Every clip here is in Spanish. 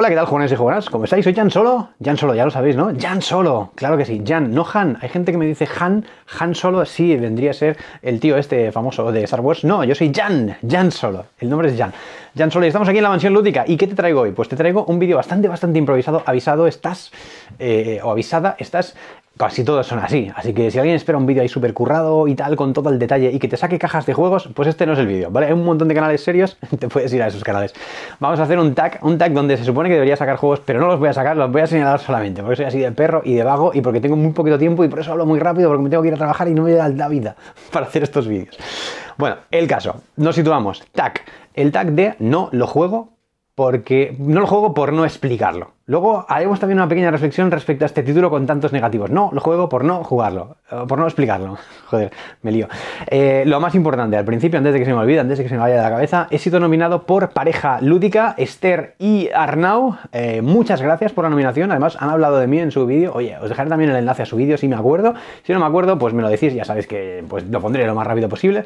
Hola, ¿qué tal, jóvenes y jóvenes? ¿Cómo estáis? Soy Jan Solo. Jan Solo, ya lo sabéis, ¿no? Jan Solo. Claro que sí. Jan, no Han. Hay gente que me dice Han. Han Solo sí vendría a ser el tío este famoso de Star Wars. No, yo soy Jan. Jan Solo. El nombre es Jan. Jan Solo. Y estamos aquí en la mansión lúdica. ¿Y qué te traigo hoy? Pues te traigo un vídeo bastante, bastante improvisado. Avisado estás, eh, o avisada, estás casi todos son así. Así que si alguien espera un vídeo ahí súper currado y tal, con todo el detalle y que te saque cajas de juegos, pues este no es el vídeo, ¿vale? Hay un montón de canales serios, te puedes ir a esos canales. Vamos a hacer un tag, un tag donde se supone que debería sacar juegos, pero no los voy a sacar, los voy a señalar solamente, porque soy así de perro y de vago y porque tengo muy poquito tiempo y por eso hablo muy rápido, porque me tengo que ir a trabajar y no me da la vida para hacer estos vídeos. Bueno, el caso, nos situamos, tag, el tag de no lo juego porque no lo juego por no explicarlo. Luego haremos también una pequeña reflexión respecto a este título con tantos negativos. No lo juego por no jugarlo, por no explicarlo. Joder, me lío. Eh, lo más importante, al principio, antes de que se me olvide, antes de que se me vaya de la cabeza, he sido nominado por pareja lúdica, Esther y Arnau. Eh, muchas gracias por la nominación. Además, han hablado de mí en su vídeo. Oye, os dejaré también el enlace a su vídeo si me acuerdo. Si no me acuerdo, pues me lo decís, ya sabéis que pues, lo pondré lo más rápido posible.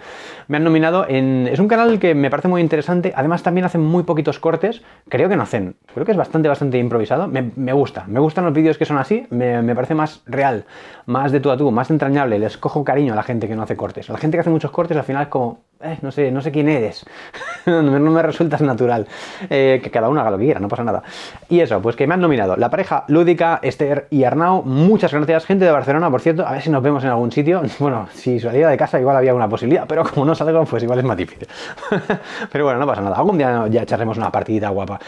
Me han nominado en. Es un canal que me parece muy interesante. Además, también hacen muy poquitos cortes. Creo que no hacen. Creo que es bastante, bastante improvisado me, gusta. Me gustan los vídeos que son así, me, parece más real, más de tú a tú, más entrañable. Les cojo cariño a la gente que no hace cortes. la gente que hace muchos cortes al final es como, eh, no sé, no sé quién eres. no, me resulta natural. Eh, que cada uno haga lo que quiera, no pasa nada. Y eso, pues que me han nominado la pareja lúdica, Esther y Arnau. Muchas gracias, gente de Barcelona, por cierto. A ver si nos vemos en algún sitio. Bueno, si salía de casa igual había una posibilidad, pero como no salgo, pues igual es más difícil. pero bueno, no pasa nada. Algún día ya echaremos una partidita guapa.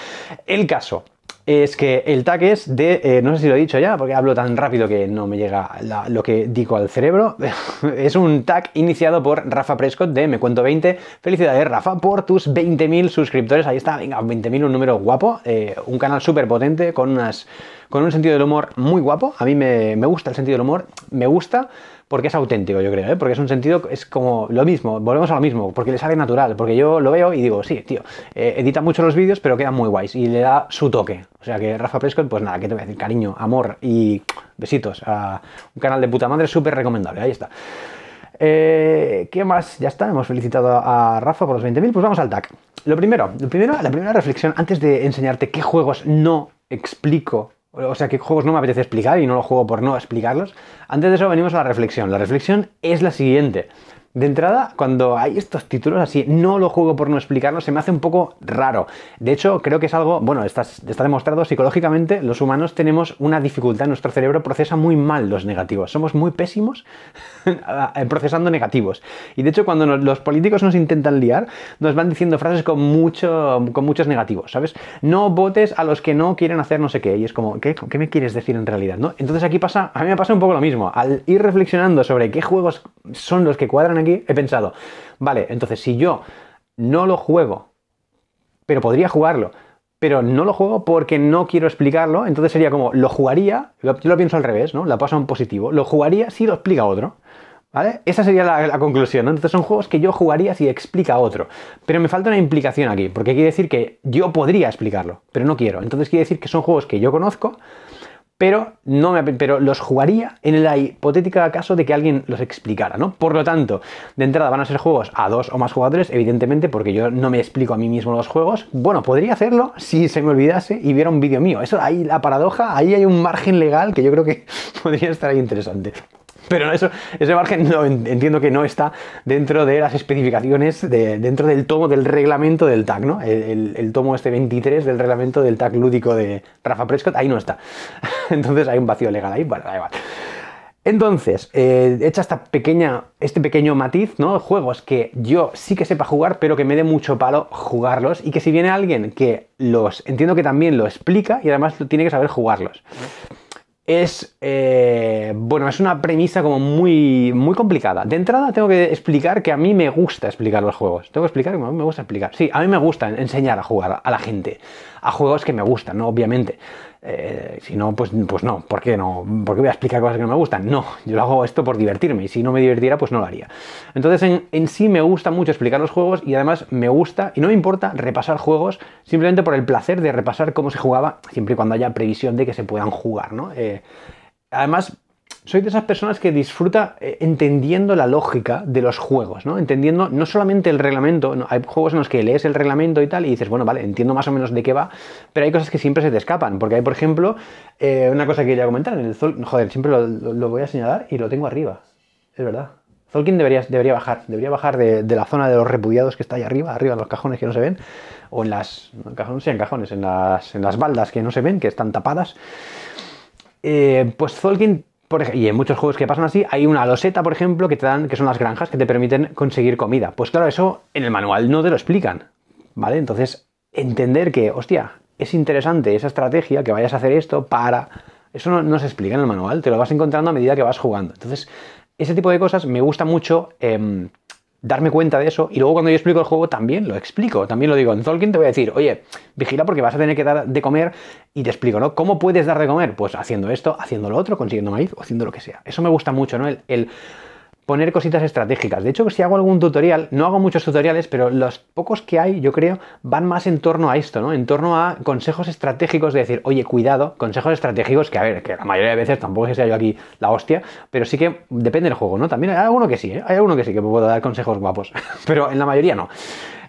El caso es que el tag es de, eh, no sé si lo he dicho ya, porque hablo tan rápido que no me llega lo que digo al cerebro, es un tag iniciado por Rafa Prescott de Me Cuento 20. Felicidades Rafa por tus 20.000 suscriptores, ahí está, venga, 20.000, un número guapo, eh, un canal súper potente, con, unas, con un sentido del humor muy guapo, a mí me, me gusta el sentido del humor, me gusta porque es auténtico, yo creo, ¿eh? porque es un sentido, es como lo mismo, volvemos a lo mismo, porque le sale natural, porque yo lo veo y digo, sí, tío, eh, edita mucho los vídeos, pero queda muy guays y le da su toque. O sea que Rafa Prescott, pues nada, ¿qué te voy a decir? Cariño, amor y besitos a un canal de puta madre súper recomendable, ahí está. Eh, ¿Qué más? Ya está, hemos felicitado a Rafa por los 20.000, pues vamos al TAC. Lo primero, lo primero, la primera reflexión, antes de enseñarte qué juegos no explico o sea, que juegos no me apetece explicar y no los juego por no explicarlos. Antes de eso venimos a la reflexión. La reflexión es la siguiente. De entrada, cuando hay estos títulos así, no lo juego por no explicarlo, se me hace un poco raro. De hecho, creo que es algo, bueno, está, demostrado psicológicamente, los humanos tenemos una dificultad, nuestro cerebro procesa muy mal los negativos, somos muy pésimos eh, procesando negativos. Y de hecho, cuando los políticos nos intentan liar, nos van diciendo frases con, mucho, con muchos negativos, ¿sabes? No votes a los que no quieren hacer no sé qué, y es como, ¿qué, me quieres decir en realidad? ¿no? Entonces aquí pasa, a mí me pasa un poco lo mismo, al ir reflexionando sobre qué juegos son los que cuadran he pensado, vale, entonces si yo no lo juego, pero podría jugarlo, pero no lo juego porque no quiero explicarlo, entonces sería como, lo jugaría, yo lo pienso al revés, ¿no? La paso a un positivo, lo jugaría si lo explica otro. ¿Vale? Esa sería la, conclusión. Entonces son juegos que yo jugaría si explica otro. Pero me falta una implicación aquí, porque quiere decir que yo podría explicarlo, pero no quiero. Entonces quiere decir que son juegos que yo conozco, pero, no me, pero los jugaría en la hipotética caso de que alguien los explicara, ¿no? Por lo tanto, de entrada van a ser juegos a dos o más jugadores, evidentemente, porque yo no me explico a mí mismo los juegos. Bueno, podría hacerlo si se me olvidase y viera un vídeo mío. Eso ahí la paradoja, ahí hay un margen legal que yo creo que podría estar ahí interesante. Pero eso, ese margen entiendo que no está dentro de las especificaciones, dentro del tomo del reglamento del TAC, ¿no? El, tomo este 23 del reglamento del TAC lúdico de Rafa Prescott, ahí no está. Entonces hay un vacío legal ahí, bueno, da igual. Entonces, hecha eh, esta pequeña, este pequeño matiz, ¿no? Juegos que yo sí que sepa jugar, pero que me dé mucho palo jugarlos y que si viene alguien que los, entiendo que también lo explica y además tiene que saber jugarlos es eh, bueno, es una premisa como muy, muy complicada. De entrada tengo que explicar que a mí me gusta explicar los juegos. Tengo que explicar que a mí me gusta explicar. Sí, a mí me gusta enseñar a jugar a la gente. A juegos que me gustan, ¿no? Obviamente. Eh, si no, pues, pues no, ¿por qué no? ¿Por qué voy a explicar cosas que no me gustan? No, yo lo hago esto por divertirme y si no me divertiera pues no lo haría. Entonces, en, sí me gusta mucho explicar los juegos y además me gusta y no me importa repasar juegos simplemente por el placer de repasar cómo se jugaba, siempre y cuando haya previsión de que se puedan jugar, ¿no? Eh, además, soy de esas personas que disfruta eh, entendiendo la lógica de los juegos, ¿no? Entendiendo no solamente el reglamento, hay juegos en los que lees el reglamento y tal y dices, bueno, vale, entiendo más o menos de qué va, pero hay cosas que siempre se te escapan, porque hay, por ejemplo, eh, una cosa que ya comentar, en el Zol joder, siempre lo, voy a señalar y lo tengo arriba, es verdad. Zolkin debería, debería bajar, debería bajar de, la zona de los repudiados que está ahí arriba, arriba en los cajones que no se ven, o en las, no, cajones, en cajones, en las, en las baldas que no se ven, que están tapadas. Eh, pues Zolkin y en muchos juegos que pasan así, hay una loseta, por ejemplo, que te dan, que son las granjas que te permiten conseguir comida. Pues claro, eso en el manual no te lo explican, ¿vale? Entonces, entender que, hostia, es interesante esa estrategia, que vayas a hacer esto para... Eso no, se explica en el manual, te lo vas encontrando a medida que vas jugando. Entonces, ese tipo de cosas me gusta mucho... Em, darme cuenta de eso. Y luego cuando yo explico el juego también lo explico, también lo digo. En Tolkien te voy a decir, oye, vigila porque vas a tener que dar de comer y te explico, ¿no? ¿Cómo puedes dar de comer? Pues haciendo esto, haciendo lo otro, consiguiendo maíz o haciendo lo que sea. Eso me gusta mucho, ¿no? el, el poner cositas estratégicas. De hecho, si hago algún tutorial, no hago muchos tutoriales, pero los pocos que hay, yo creo, van más en torno a esto, ¿no? En torno a consejos estratégicos de decir, oye, cuidado, consejos estratégicos que, a ver, que la mayoría de veces tampoco es que sea yo aquí la hostia, pero sí que depende del juego, ¿no? También hay alguno que sí, ¿eh? hay alguno que sí que puedo dar consejos guapos, pero en la mayoría no.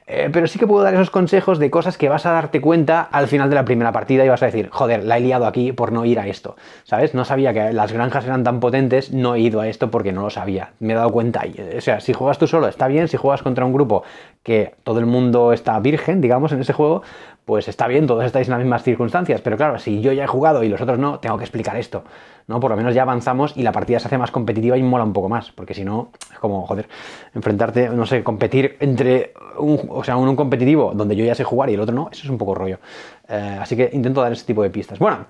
Eh, pero sí que puedo dar esos consejos de cosas que vas a darte cuenta al final de la primera partida y vas a decir, joder, la he liado aquí por no ir a esto. ¿Sabes? No sabía que las granjas eran tan potentes, no he ido a esto porque no lo sabía. Me he dado cuenta. O sea, si juegas tú solo está bien, si juegas contra un grupo que todo el mundo está virgen, digamos, en ese juego, pues está bien, todos estáis en las mismas circunstancias, pero claro, si yo ya he jugado y los otros no, tengo que explicar esto, ¿no? Por lo menos ya avanzamos y la partida se hace más competitiva y mola un poco más, porque si no, es como, joder, enfrentarte, no sé, competir entre, un, o sea, un, un competitivo donde yo ya sé jugar y el otro no, eso es un poco rollo. Eh, así que intento dar ese tipo de pistas. Bueno,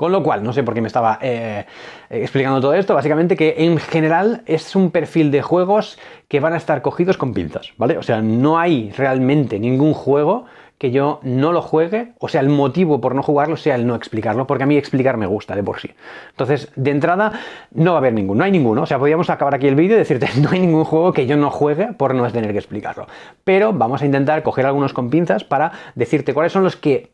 con lo cual, no sé por qué me estaba eh, explicando todo esto, básicamente que en general es un perfil de juegos que van a estar cogidos con pinzas, ¿vale? O sea, no hay realmente ningún juego que yo no lo juegue, o sea, el motivo por no jugarlo sea el no explicarlo, porque a mí explicar me gusta de por sí. Entonces, de entrada, no va a haber ninguno, no hay ninguno. O sea, podríamos acabar aquí el vídeo y decirte, no hay ningún juego que yo no juegue por no tener que explicarlo. Pero vamos a intentar coger algunos con pinzas para decirte cuáles son los que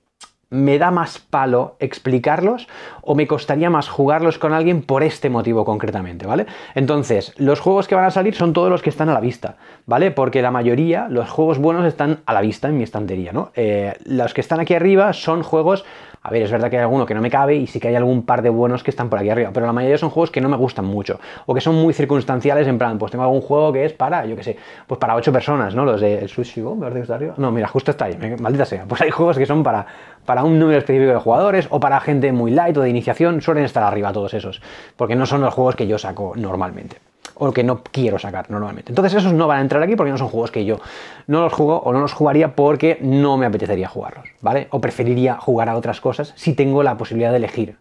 me da más palo explicarlos o me costaría más jugarlos con alguien por este motivo concretamente, ¿vale? Entonces, los juegos que van a salir son todos los que están a la vista, ¿vale? Porque la mayoría, los juegos buenos están a la vista en mi estantería, ¿no? Eh, los que están aquí arriba son juegos a ver, es verdad que hay alguno que no me cabe y sí que hay algún par de buenos que están por aquí arriba, pero la mayoría son juegos que no me gustan mucho o que son muy circunstanciales en plan, pues tengo algún juego que es para, yo qué sé, pues para ocho personas, ¿no? Los de el Sushi Go, me parece que No, mira, justo está ahí, maldita sea. Pues hay juegos que son para, para un número específico de jugadores o para gente muy light o de iniciación, suelen estar arriba todos esos, porque no son los juegos que yo saco normalmente o que no quiero sacar normalmente. Entonces esos no van a entrar aquí porque no son juegos que yo no los juego o no los jugaría porque no me apetecería jugarlos, ¿vale? O preferiría jugar a otras cosas si tengo la posibilidad de elegir,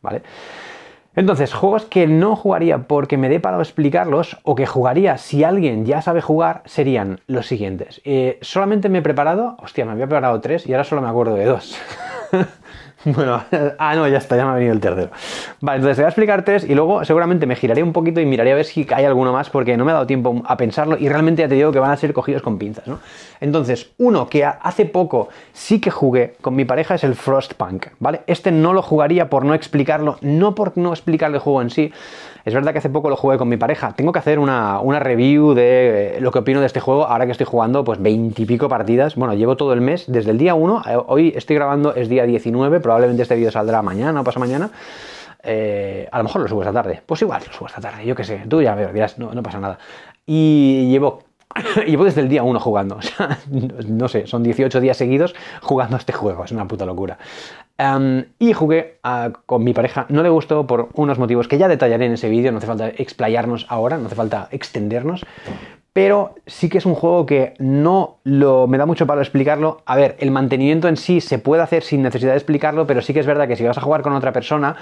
¿vale? Entonces, juegos que no jugaría porque me dé para explicarlos o que jugaría si alguien ya sabe jugar serían los siguientes. Eh, solamente me he preparado, hostia, me había preparado tres y ahora solo me acuerdo de dos. Bueno, ah, no, ya está, ya me ha venido el tercero. Vale, entonces voy a explicar tres y luego seguramente me giraré un poquito y miraré a ver si hay alguno más porque no me ha dado tiempo a pensarlo y realmente ya te digo que van a ser cogidos con pinzas, ¿no? Entonces, uno que hace poco sí que jugué con mi pareja es el Frostpunk, ¿vale? Este no lo jugaría por no explicarlo, no por no explicar el juego en sí. Es verdad que hace poco lo jugué con mi pareja. Tengo que hacer una, una review de eh, lo que opino de este juego ahora que estoy jugando pues veintipico partidas. Bueno, llevo todo el mes, desde el día 1, eh, hoy estoy grabando, es día 19, pero probablemente este vídeo saldrá mañana o pasado mañana. Eh, a lo mejor lo subo esta tarde. Pues igual lo subo esta tarde, yo qué sé. Tú ya verás, no, pasa nada. Y llevo desde el día 1 jugando, no sé, son 18 días seguidos jugando a este juego, es una puta locura. Em, y jugué ah, con mi pareja, no le gustó por unos motivos que ya detallaré en ese vídeo, no hace falta explayarnos ahora, no hace falta extendernos, pero sí que es un juego que no lo, me da mucho para explicarlo. A ver, el mantenimiento en sí se puede hacer sin necesidad de explicarlo, pero sí que es verdad que si vas a jugar con otra persona,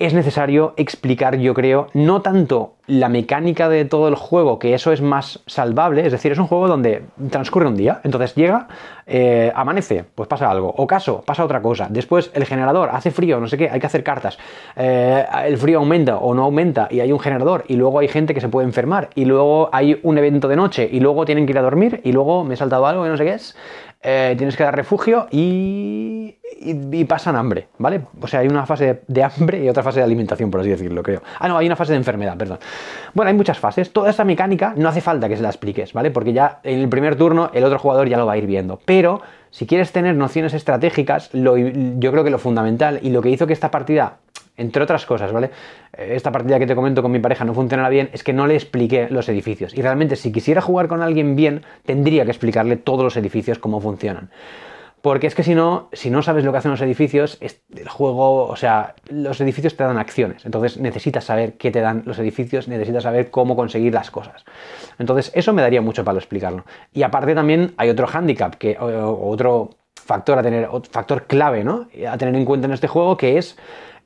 es necesario explicar, yo creo, no tanto la mecánica de todo el juego, que eso es más salvable, es decir, es un juego donde transcurre un día, entonces llega, eh, amanece, pues pasa algo, o caso, pasa otra cosa, después el generador hace frío, no sé qué, hay que hacer cartas, eh, el frío aumenta o no aumenta y hay un generador y luego hay gente que se puede enfermar y luego hay un evento de noche y luego tienen que ir a dormir y luego me he saltado algo y no sé qué es, eh, tienes que dar refugio y, y, pasan hambre, ¿vale? O sea, hay una fase de, hambre y otra fase de alimentación, por así decirlo, creo. Ah, no, hay una fase de enfermedad, perdón. Bueno, hay muchas fases. Toda esa mecánica no hace falta que se la expliques, ¿vale? Porque ya en el primer turno el otro jugador ya lo va a ir viendo. Pero si quieres tener nociones estratégicas, yo creo que lo fundamental y lo que hizo que esta partida entre otras cosas, ¿vale? Eh, esta partida que te comento con mi pareja no funcionará bien, es que no le expliqué los edificios. Y realmente si quisiera jugar con alguien bien, tendría que explicarle todos los edificios cómo funcionan. Porque es que si no, si no sabes lo que hacen los edificios, el juego, o sea, los edificios te dan acciones. Entonces necesitas saber qué te dan los edificios, necesitas saber cómo conseguir las cosas. Entonces eso me daría mucho para explicarlo. Y aparte también hay otro handicap, que, otro factor a tener, factor clave, ¿no? A tener en cuenta en este juego, que es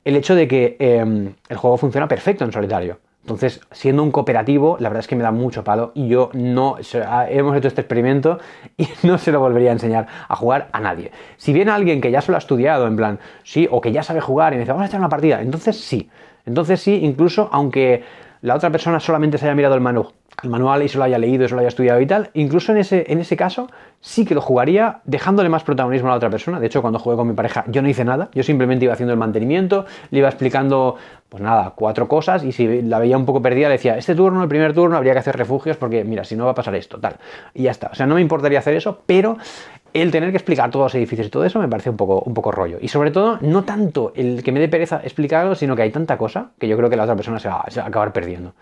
el hecho de que em, el juego funciona perfecto en solitario. Entonces, siendo un cooperativo, la verdad es que me da mucho palo y yo no... Hemos hecho este experimento y no se lo volvería a enseñar a jugar a nadie. Si viene alguien que ya se lo ha estudiado, en plan, sí, o que ya sabe jugar y me dice, vamos a echar una partida, entonces sí. Entonces sí, incluso aunque la otra persona solamente se haya mirado el, manual el manual y se lo haya leído y se lo haya estudiado y tal, incluso en ese, en ese caso sí que lo jugaría dejándole más protagonismo a la otra persona. De hecho, cuando jugué con mi pareja, yo no hice nada. Yo simplemente iba haciendo el mantenimiento, le iba explicando, pues nada, cuatro cosas. Y si la veía un poco perdida, le decía, este turno, el primer turno, habría que hacer refugios porque, mira, si no va a pasar esto, tal. Y ya está. O sea, no me importaría hacer eso, pero el tener que explicar todos los edificios y todo eso me parece un poco, un poco rollo. Y sobre todo, no tanto el que me dé pereza explicarlo, sino que hay tanta cosa que yo creo que la otra persona se va, a acabar perdiendo.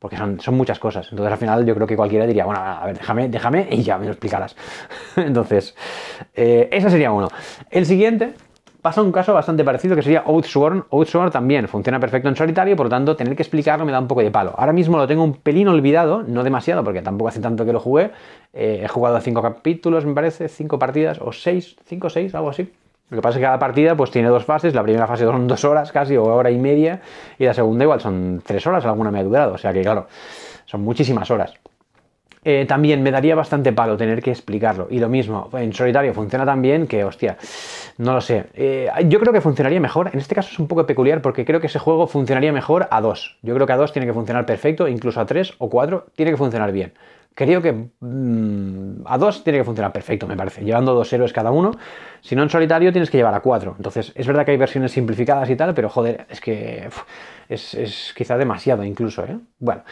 Porque son, son, muchas cosas. Entonces al final yo creo que cualquiera diría, bueno, a ver, déjame, déjame y ya me lo explicarás. Entonces, eh, ese sería uno. El siguiente pasa un caso bastante parecido que sería Outsworn. Outsworn también funciona perfecto en solitario, por lo tanto, tener que explicarlo me da un poco de palo. Ahora mismo lo tengo un pelín olvidado, no demasiado, porque tampoco hace tanto que lo jugué. Eh, he jugado cinco capítulos, me parece, cinco partidas, o seis, cinco o seis, algo así. Lo que pasa es que cada partida pues, tiene dos fases. La primera fase son dos horas casi, o hora y media, y la segunda igual son tres horas, alguna me ha durado. O sea que, claro, son muchísimas horas. Eh, también me daría bastante palo tener que explicarlo. Y lo mismo, en solitario funciona tan bien que, hostia, no lo sé. Eh, yo creo que funcionaría mejor. En este caso es un poco peculiar porque creo que ese juego funcionaría mejor a dos. Yo creo que a dos tiene que funcionar perfecto, incluso a tres o cuatro tiene que funcionar bien. Creo que mm, a dos tiene que funcionar perfecto, me parece. Llevando dos héroes cada uno. Si no en solitario tienes que llevar a cuatro. Entonces, es verdad que hay versiones simplificadas y tal, pero joder, es que. es, es, quizá demasiado incluso, ¿eh? Bueno,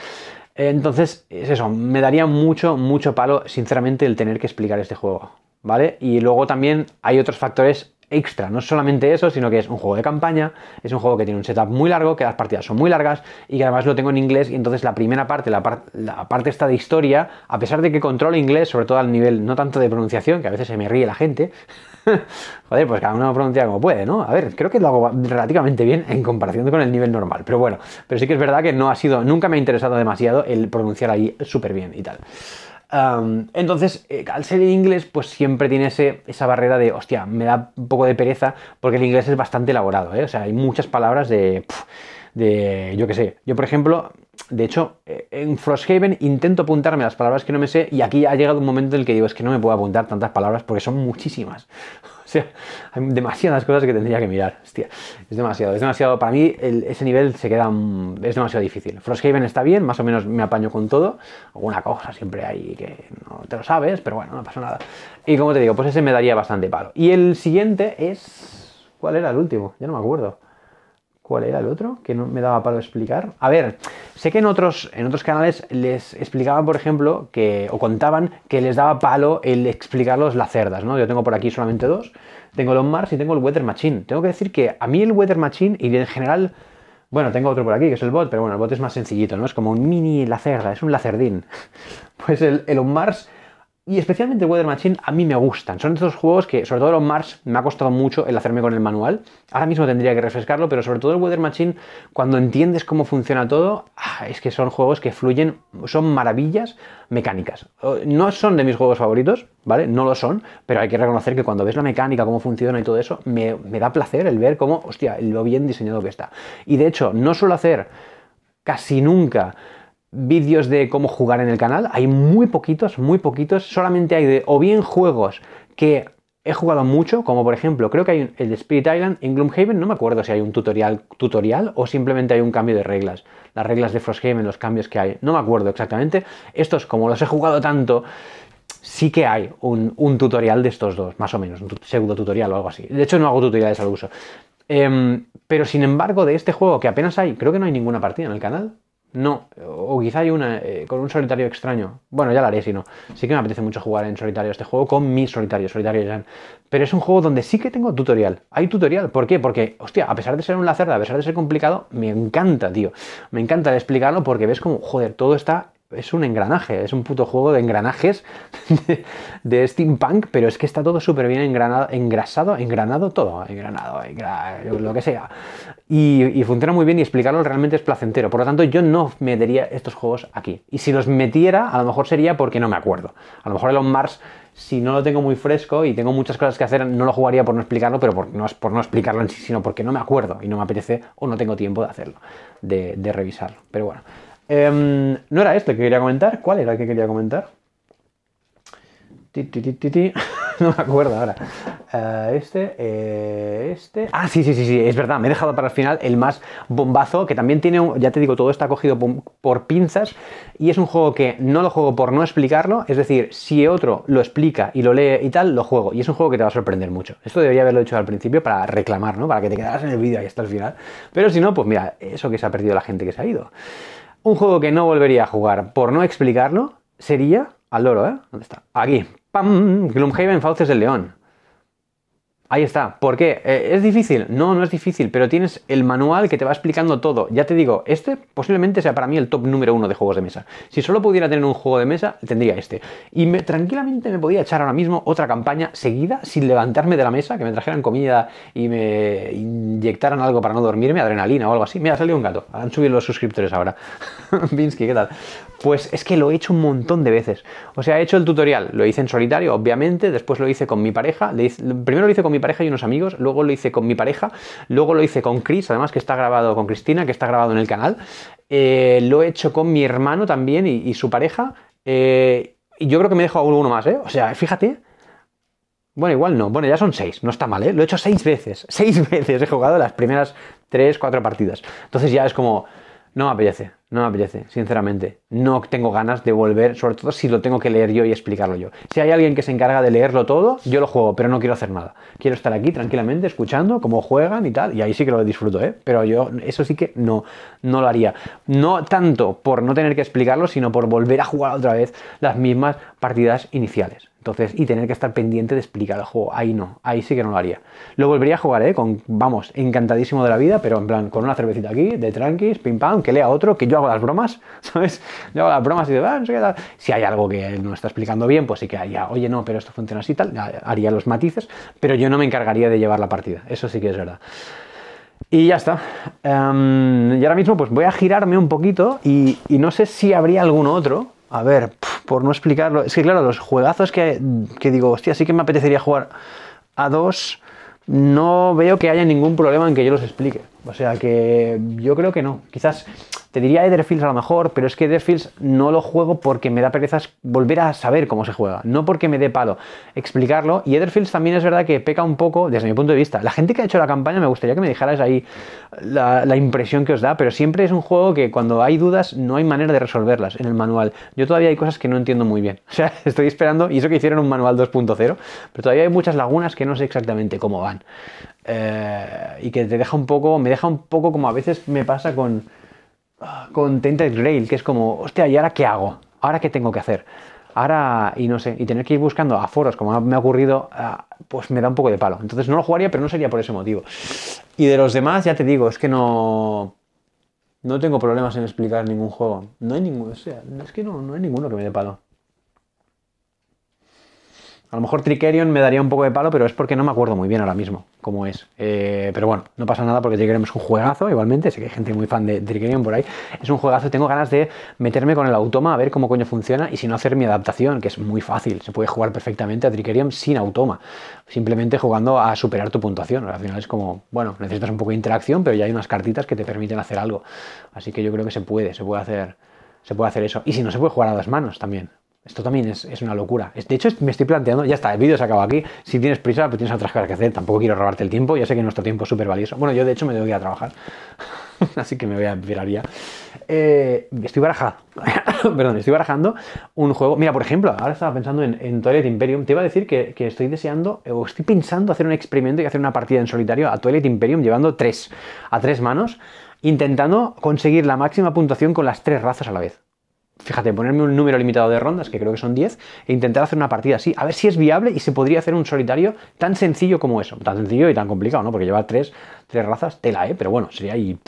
entonces, es eso, me daría mucho, mucho palo, sinceramente, el tener que explicar este juego, ¿vale? Y luego también hay otros factores extra. No solamente eso, sino que es un juego de campaña, es un juego que tiene un setup muy largo, que las partidas son muy largas y que además lo tengo en inglés y entonces la primera parte, la, parte esta de historia, a pesar de que controlo inglés, sobre todo al nivel no tanto de pronunciación, que a veces se me ríe la gente, joder, pues cada uno pronuncia como puede, ¿no? A ver, creo que lo hago relativamente bien en comparación con el nivel normal, pero bueno, pero sí que es verdad que no ha sido, nunca me ha interesado demasiado el pronunciar ahí súper bien y tal entonces, eh, al ser en inglés, pues siempre tiene esa barrera de, hostia, me da un poco de pereza, porque el inglés es bastante elaborado, ¿eh? O sea, hay muchas palabras de... de, yo qué sé, yo por ejemplo, de hecho, eh, en Frosthaven intento apuntarme las palabras que no me sé y aquí ha llegado un momento en el que digo, es que no me puedo apuntar tantas palabras porque son muchísimas. O sea, hay demasiadas cosas que tendría que mirar. Hostia, es demasiado, es demasiado. Para mí ese nivel se queda... Mm, es demasiado difícil. Frosthaven está bien, más o menos me apaño con todo. Alguna cosa siempre hay que no te lo sabes, pero bueno, no pasa nada. Y como te digo, pues ese me daría bastante palo. Y el siguiente es... ¿Cuál era el último? Ya no me acuerdo. ¿Cuál era el otro? Que no me daba palo explicar. A ver, sé que en otros, en otros canales les explicaban, por ejemplo, que, o contaban que les daba palo el explicarlos los cerdas, ¿no? Yo tengo por aquí solamente dos. Tengo el On Mars y tengo el Weather Machine. Tengo que decir que a mí el Weather Machine y en general, bueno, tengo otro por aquí que es el bot, pero bueno, el bot es más sencillito, ¿no? Es como un mini lacerda, es un lacerdín. Pues el, el On Mars y especialmente Weather Machine a mí me gustan. Son estos juegos que, sobre todo los Mars, me ha costado mucho el hacerme con el manual. Ahora mismo tendría que refrescarlo, pero sobre todo el Weather Machine, cuando entiendes cómo funciona todo, ah, es que son juegos que fluyen, son maravillas mecánicas. Oh, no son de mis juegos favoritos, ¿vale? No lo son, pero hay que reconocer que cuando ves la mecánica, cómo funciona y todo eso, me, me da placer el ver cómo, hostia, lo bien diseñado que está. Y de hecho, no suelo hacer casi nunca vídeos de cómo jugar en el canal, hay muy poquitos, muy poquitos, solamente hay de o bien juegos que he jugado mucho, como por ejemplo, creo que hay el de Spirit Island en Gloomhaven, no me acuerdo si hay un tutorial, tutorial o simplemente hay un cambio de reglas, las reglas de Frosthaven, los cambios que hay, no me acuerdo exactamente. Estos, como los he jugado tanto, sí que hay un, tutorial de estos dos, más o menos, un pseudo tutorial o algo así. De hecho, no hago tutoriales al uso. Em, pero sin embargo, de este juego que apenas hay, creo que no hay ninguna partida en el canal, no, o quizá hay una eh, con un solitario extraño. Bueno, ya la haré si no. Sí que me apetece mucho jugar en solitario este juego con mi solitario, solitario Jan. Pero es un juego donde sí que tengo tutorial. Hay tutorial. ¿Por qué? Porque, hostia, a pesar de ser un lacerda, a pesar de ser complicado, me encanta, tío. Me encanta explicarlo porque ves como, joder, todo está es un engranaje, es un puto juego de engranajes de, steampunk, pero es que está todo súper bien engranado, engrasado, engranado todo, engranado, lo que sea. Y, funciona muy bien y explicarlo realmente es placentero. Por lo tanto, yo no metería estos juegos aquí. Y si los metiera, a lo mejor sería porque no me acuerdo. A lo mejor el On Mars, si no lo tengo muy fresco y tengo muchas cosas que hacer, no lo jugaría por no explicarlo, pero por no, por no explicarlo en sí, sino porque no me acuerdo y no me apetece o no tengo tiempo de hacerlo, de, de revisarlo. Pero bueno. Em, no era este que quería comentar. ¿Cuál era el que quería comentar? no me acuerdo ahora. Eh, este, eh, este. Ah, sí, sí, sí, sí, es verdad. Me he dejado para el final el más bombazo, que también tiene, ya te digo, todo está cogido por pinzas. Y es un juego que no lo juego por no explicarlo. Es decir, si otro lo explica y lo lee y tal, lo juego. Y es un juego que te va a sorprender mucho. Esto debería haberlo hecho al principio para reclamar, ¿no? Para que te quedaras en el vídeo y hasta el final. Pero si no, pues mira, eso que se ha perdido la gente que se ha ido. Un juego que no volvería a jugar por no explicarlo sería. Al loro, ¿eh? ¿Dónde está? Aquí. ¡Pam! Gloomhaven Fauces del León. Ahí está. ¿Por qué? Eh, ¿Es difícil? No, no es difícil, pero tienes el manual que te va explicando todo. Ya te digo, este posiblemente sea para mí el top número uno de juegos de mesa. Si solo pudiera tener un juego de mesa, tendría este. Y tranquilamente me podía echar ahora mismo otra campaña seguida sin levantarme de la mesa, que me trajeran comida y me inyectaran algo para no dormirme, adrenalina o algo así. Me ha salido un gato. Han subido los suscriptores ahora. Vinsky, ¿qué tal? Pues es que lo he hecho un montón de veces. O sea, he hecho el tutorial, lo hice en solitario, obviamente, después lo hice con mi pareja, primero lo hice con mi pareja y unos amigos, luego lo hice con mi pareja, luego lo hice con Chris, además que está grabado con Cristina, que está grabado en el canal, eh, lo he hecho con mi hermano también y, su pareja, eh, y yo creo que me dejo uno más, ¿eh? O sea, fíjate, bueno, igual no. Bueno, ya son seis, no está mal, ¿eh? Lo he hecho seis veces. Seis veces he jugado las primeras tres, cuatro partidas. Entonces ya es como, no me no me apetece, sinceramente. No tengo ganas de volver, sobre todo si lo tengo que leer yo y explicarlo yo. Si hay alguien que se encarga de leerlo todo, yo lo juego, pero no quiero hacer nada. Quiero estar aquí tranquilamente escuchando cómo juegan y tal, y ahí sí que lo disfruto, ¿eh? Pero yo eso sí que no, no lo haría. No tanto por no tener que explicarlo, sino por volver a jugar otra vez las mismas partidas iniciales. Entonces, y tener que estar pendiente de explicar el juego. Ahí no, ahí sí que no lo haría. Lo volvería a jugar, ¿eh? Con, vamos, encantadísimo de la vida, pero en plan, con una cervecita aquí, de tranquis, pim pam, que lea otro, que yo hago las bromas, ¿sabes? Yo hago las bromas y digo ah, no sé qué tal. Si hay algo que no está explicando bien, pues sí que haría, oye, no, pero esto funciona así tal, haría los matices, pero yo no me encargaría de llevar la partida. Eso sí que es verdad. Y ya está. Em, y ahora mismo, pues voy a girarme un poquito y, no sé si habría algún otro. A ver por no explicarlo. Es que claro, los juegazos que, digo, hostia, sí que me apetecería jugar a dos, no veo que haya ningún problema en que yo los explique. O sea que yo creo que no. Quizás te diría Ederfields a lo mejor, pero es que Ederfields no lo juego porque me da perezas volver a saber cómo se juega, no porque me dé palo explicarlo. Y Ederfields también es verdad que peca un poco, desde mi punto de vista. La gente que ha hecho la campaña me gustaría que me dejarais ahí la, impresión que os da, pero siempre es un juego que cuando hay dudas no hay manera de resolverlas en el manual. Yo todavía hay cosas que no entiendo muy bien. O sea, estoy esperando, y eso que hicieron un manual 2.0, pero todavía hay muchas lagunas que no sé exactamente cómo van. Eh, y que te deja un poco, me deja un poco como a veces me pasa con, con Rail, Grail, que es como, hostia, ¿y ahora qué hago? ¿Ahora qué tengo que hacer? Ahora, y no sé, y tener que ir buscando a foros, como me ha ocurrido, ah, pues me da un poco de palo. Entonces no lo jugaría, pero no sería por ese motivo. Y de los demás, ya te digo, es que no. No tengo problemas en explicar ningún juego. No hay ninguno, o sea, es que no, no hay ninguno que me dé palo. A lo mejor Trickerion me daría un poco de palo, pero es porque no me acuerdo muy bien ahora mismo cómo es. Eh, pero bueno, no pasa nada porque Trickerion es un juegazo, igualmente. Sé que hay gente muy fan de Trickerion por ahí. Es un juegazo. Tengo ganas de meterme con el automa a ver cómo coño funciona y si no hacer mi adaptación, que es muy fácil. Se puede jugar perfectamente a Trickerion sin automa. Simplemente jugando a superar tu puntuación. Al final es como, bueno, necesitas un poco de interacción, pero ya hay unas cartitas que te permiten hacer algo. Así que yo creo que se puede, se puede hacer se puede hacer eso. Y si no, se puede jugar a dos manos también. Esto también es, una locura. De hecho, me estoy planteando, ya está, el vídeo se acaba aquí. Si tienes prisa, pues tienes otras cosas que hacer. Tampoco quiero robarte el tiempo, ya sé que nuestro tiempo es súper valioso. Bueno, yo de hecho me voy a trabajar. Así que me voy a virar ya. Eh, estoy barajando. Perdón, estoy barajando un juego. Mira, por ejemplo, ahora estaba pensando en, Toilet Imperium. Te iba a decir que, que, estoy deseando, o estoy pensando hacer un experimento y hacer una partida en solitario a Toilet Imperium llevando tres a tres manos, intentando conseguir la máxima puntuación con las tres razas a la vez fíjate, ponerme un número limitado de rondas, que creo que son 10, e intentar hacer una partida así, a ver si es viable y se podría hacer un solitario tan sencillo como eso, tan sencillo y tan complicado, ¿no? Porque lleva tres, tres razas, tela, ¿eh? Pero bueno, sería ahí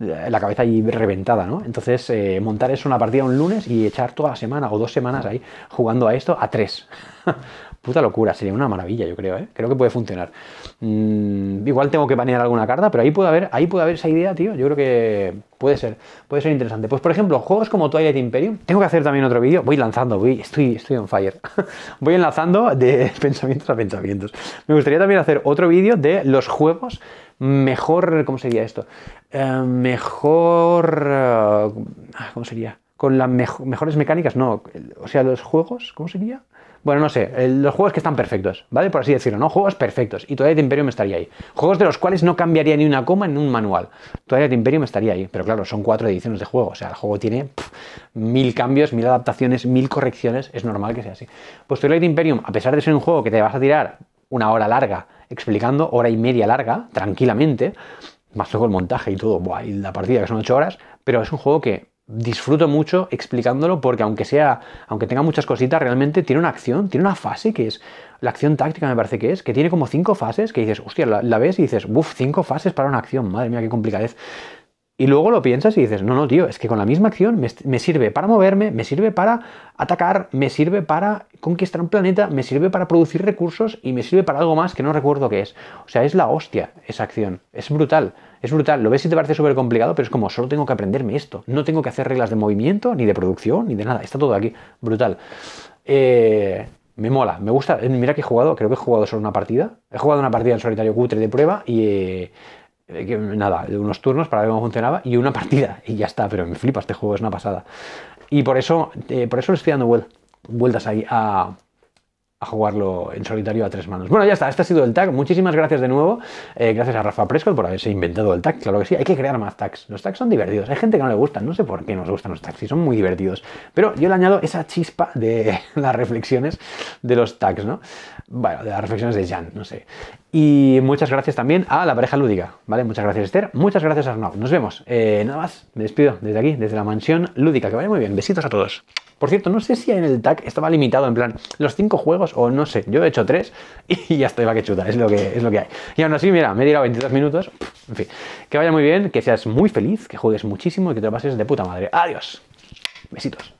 eh, la cabeza ahí reventada, ¿no? Entonces, eh, montar eso una partida un lunes y echar toda la semana o dos semanas ahí jugando a esto a tres. puta locura, sería una maravilla, yo creo, ¿eh? Creo que puede funcionar. Mm, igual tengo que banear alguna carta, pero ahí puede haber, ahí puede haber esa idea, tío. Yo creo que puede ser, puede ser interesante. Pues por ejemplo, juegos como Twilight Imperium, tengo que hacer también otro vídeo, voy lanzando, voy, estoy, estoy on fire. voy enlazando de pensamientos a pensamientos. Me gustaría también hacer otro vídeo de los juegos mejor, ¿cómo sería esto? Eh, mejor, eh, ¿cómo sería? Con las mejores mecánicas, no, o sea, los juegos, ¿cómo sería? Bueno, no sé, los juegos que están perfectos, ¿vale? Por así decirlo, ¿no? Juegos perfectos. Y imperio Imperium estaría ahí. Juegos de los cuales no cambiaría ni una coma en un manual. Twilight Imperium estaría ahí. Pero claro, son cuatro ediciones de juego. O sea, el juego tiene mil cambios, mil adaptaciones, mil correcciones. Es normal que sea así. Pues Twilight Imperium, a pesar de ser un juego que te vas a tirar una hora larga explicando, hora y media larga, tranquilamente, más luego el montaje y todo, buah, y la partida que son ocho horas, pero es un juego que disfruto mucho explicándolo porque aunque sea, aunque tenga muchas cositas, realmente tiene una acción, tiene una fase que es la acción táctica, me parece que es, que tiene como cinco fases que dices, hostia, la, ves y dices, uff, cinco fases para una acción, madre mía, qué complicadez. Y luego lo piensas y dices, no, no, tío, es que con la misma acción me, me, sirve para moverme, me sirve para atacar, me sirve para conquistar un planeta, me sirve para producir recursos y me sirve para algo más que no recuerdo qué es. O sea, es la hostia esa acción, es brutal. Es brutal, lo ves y te parece súper complicado, pero es como, solo tengo que aprenderme esto. No tengo que hacer reglas de movimiento, ni de producción, ni de nada. Está todo aquí. Brutal. Eh, me mola, me gusta. Eh, mira que he jugado, creo que he jugado solo una partida. He jugado una partida en solitario cutre de prueba y... Eh, nada, unos turnos para ver cómo funcionaba y una partida y ya está, pero me flipa este juego, es una pasada. Y por eso, por eso le estoy dando vueltas ahí a, a jugarlo en solitario a tres manos. Bueno, ya está, este ha sido el tag. Muchísimas gracias de nuevo. Eh, gracias a Rafa Prescott por haberse inventado el tag. Claro que sí, hay que crear más tags. Los tags son divertidos. Hay gente que no le gustan. No sé por qué nos gustan los tags, y son muy divertidos. Pero yo le añado esa chispa de las reflexiones de los tags, ¿no? Bueno, de las reflexiones de Jan, no sé. Y muchas gracias también a la pareja lúdica, ¿vale? Muchas gracias Esther, muchas gracias Arnaud. Nos vemos. Eh, nada más, me despido desde aquí, desde la mansión lúdica. Que vaya muy bien, besitos a todos. Por cierto, no sé si en el tag estaba limitado, en plan, los cinco juegos o no sé, yo he hecho tres y ya estoy va que chuta, es lo que, es lo que hay. Y aún así, mira, me he tirado 22 minutos, en fin, que vaya muy bien, que seas muy feliz, que juegues muchísimo y que te lo pases de puta madre. Adiós. Besitos.